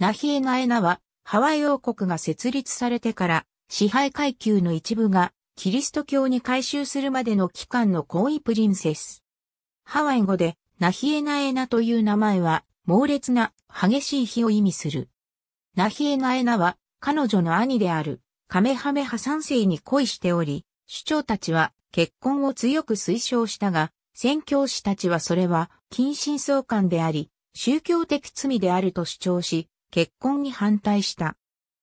ナヒエナエナは、ハワイ王国が設立されてから、支配階級の一部が、キリスト教に改宗するまでの期間の皇位プリンセス。ハワイ語で、ナヒエナエナという名前は、猛烈な、激しい火を意味する。ナヒエナエナは、彼女の兄である、カメハメハ三世に恋しており、主張たちは結婚を強く推奨したが、宣教師たちはそれは近親相関であり、宗教的罪であると主張し、結婚に反対した。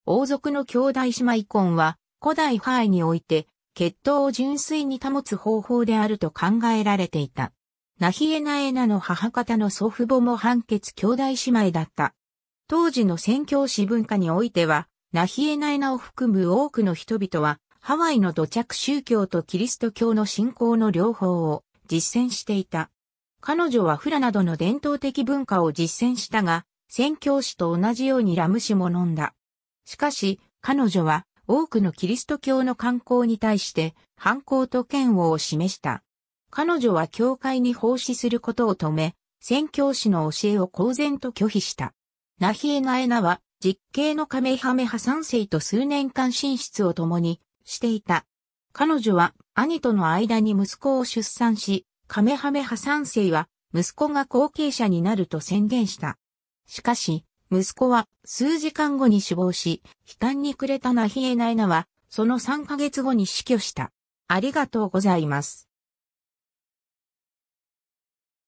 王族の兄弟姉妹婚は古代ハワイにおいて血統を純粋に保つ方法であると考えられていた。ナヒエナエナの母方の祖父母も判決兄弟姉妹だった。当時の宣教師文化においては、ナヒエナエナを含む多くの人々は、ハワイの土着宗教とキリスト教の信仰の両方を実践していた。彼女はフラなどの伝統的文化を実践したが、宣教師と同じようにラム酒も飲んだ。しかし、彼女は多くのキリスト教の観光に対して反抗と嫌悪を示した。彼女は教会に奉仕することを止め、宣教師の教えを公然と拒否した。ナヒエナエナは実刑のカメハメハ三世と数年間進出を共にしていた。彼女は兄との間に息子を出産し、カメハメハ三世は息子が後継者になると宣言した。しかし、息子は数時間後に死亡し、悲嘆に暮れたナヒエナイナは、その3ヶ月後に死去した。ありがとうございます。